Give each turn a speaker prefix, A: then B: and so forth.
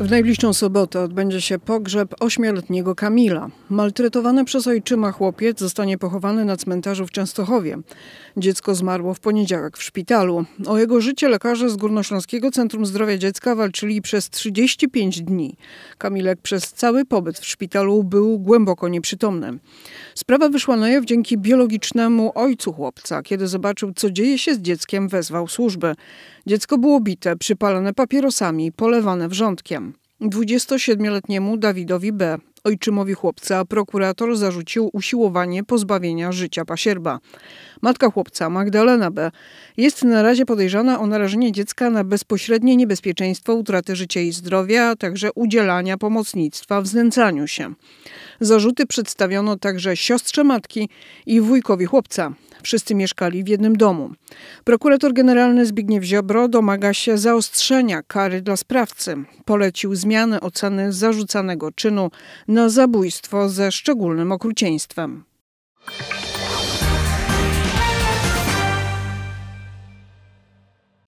A: W najbliższą sobotę odbędzie się pogrzeb ośmioletniego Kamila. Maltretowany przez ojczyma chłopiec zostanie pochowany na cmentarzu w Częstochowie. Dziecko zmarło w poniedziałek w szpitalu. O jego życie lekarze z Górnośląskiego Centrum Zdrowia Dziecka walczyli przez 35 dni. Kamilek przez cały pobyt w szpitalu był głęboko nieprzytomny. Sprawa wyszła na jaw dzięki biologicznemu ojcu chłopca. Kiedy zobaczył, co dzieje się z dzieckiem, wezwał służby. Dziecko było bite, przypalane papierosami, polewane wrzątkiem. 27-letniemu Dawidowi B. Ojczymowi chłopca prokurator zarzucił usiłowanie pozbawienia życia pasierba. Matka chłopca, Magdalena B., jest na razie podejrzana o narażenie dziecka na bezpośrednie niebezpieczeństwo utraty życia i zdrowia, a także udzielania pomocnictwa w znęcaniu się. Zarzuty przedstawiono także siostrze matki i wujkowi chłopca. Wszyscy mieszkali w jednym domu. Prokurator generalny Zbigniew Ziobro domaga się zaostrzenia kary dla sprawcy. Polecił zmianę oceny zarzucanego czynu na zabójstwo ze szczególnym okrucieństwem.